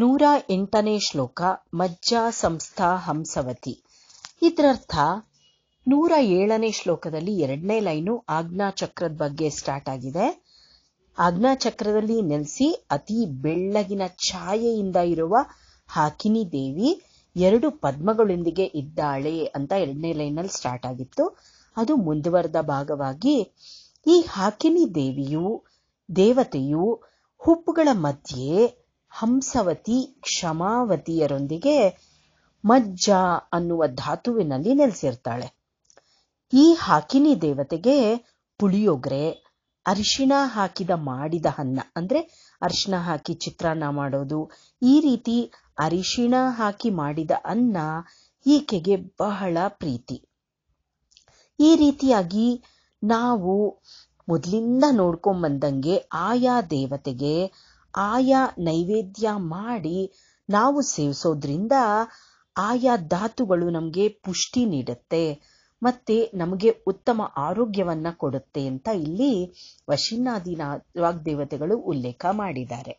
ನೂರ ಎಂಟನೇ ಶ್ಲೋಕ ಮಜ್ಜಾ ಸಂಸ್ಥಾ ಹಂಸವತಿ ಇದರರ್ಥ ನೂರ ಏಳನೇ ಶ್ಲೋಕದಲ್ಲಿ ಎರಡನೇ ಲೈನು ಚಕ್ರದ ಬಗ್ಗೆ ಸ್ಟಾರ್ಟ್ ಆಗಿದೆ ಆಜ್ಞಾ ಚಕ್ರದಲ್ಲಿ ನೆಲೆಸಿ ಅತಿ ಬೆಳ್ಳಗಿನ ಛಾಯೆಯಿಂದ ಇರುವ ಹಾಕಿನಿ ದೇವಿ ಎರಡು ಪದ್ಮಗಳೊಂದಿಗೆ ಇದ್ದಾಳೆ ಅಂತ ಎರಡನೇ ಲೈನಲ್ಲಿ ಸ್ಟಾರ್ಟ್ ಆಗಿತ್ತು ಅದು ಮುಂದುವರೆದ ಭಾಗವಾಗಿ ಈ ಹಾಕಿನಿ ದೇವಿಯು ದೇವತೆಯು ಹುಬ್ಬುಗಳ ಮಧ್ಯೆ ಹಂಸವತಿ ಕ್ಷಮಾವತಿಯರೊಂದಿಗೆ ಮಜ್ಜ ಅನ್ನುವ ಧಾತುವಿನಲ್ಲಿ ನೆಲೆಸಿರ್ತಾಳೆ ಈ ಹಾಕಿನಿ ದೇವತೆಗೆ ಪುಳಿಯೋಗ್ರೆ ಅರಿಶಿಣ ಹಾಕಿದ ಮಾಡಿದ ಅನ್ನ ಅಂದ್ರೆ ಅರಿಶಿಣ ಹಾಕಿ ಚಿತ್ರಾನ್ನ ಮಾಡೋದು ಈ ರೀತಿ ಅರಿಶಿಣ ಹಾಕಿ ಮಾಡಿದ ಅನ್ನ ಈಕೆಗೆ ಬಹಳ ಪ್ರೀತಿ ಈ ರೀತಿಯಾಗಿ ನಾವು ಮೊದಲಿಂದ ನೋಡ್ಕೊಂಬಂದಂಗೆ ಆಯಾ ದೇವತೆಗೆ ಆಯಾ ನೈವೇದ್ಯ ಮಾಡಿ ನಾವು ಸೇವಿಸೋದ್ರಿಂದ ಆಯಾ ಧಾತುಗಳು ನಮಗೆ ಪುಷ್ಟಿ ನೀಡುತ್ತೆ ಮತ್ತೆ ನಮಗೆ ಉತ್ತಮ ಆರೋಗ್ಯವನ್ನ ಕೊಡುತ್ತೆ ಅಂತ ಇಲ್ಲಿ ವಶಿನ್ನಾದಿನ ವಾಗ್ದೇವತೆಗಳು ಉಲ್ಲೇಖ ಮಾಡಿದ್ದಾರೆ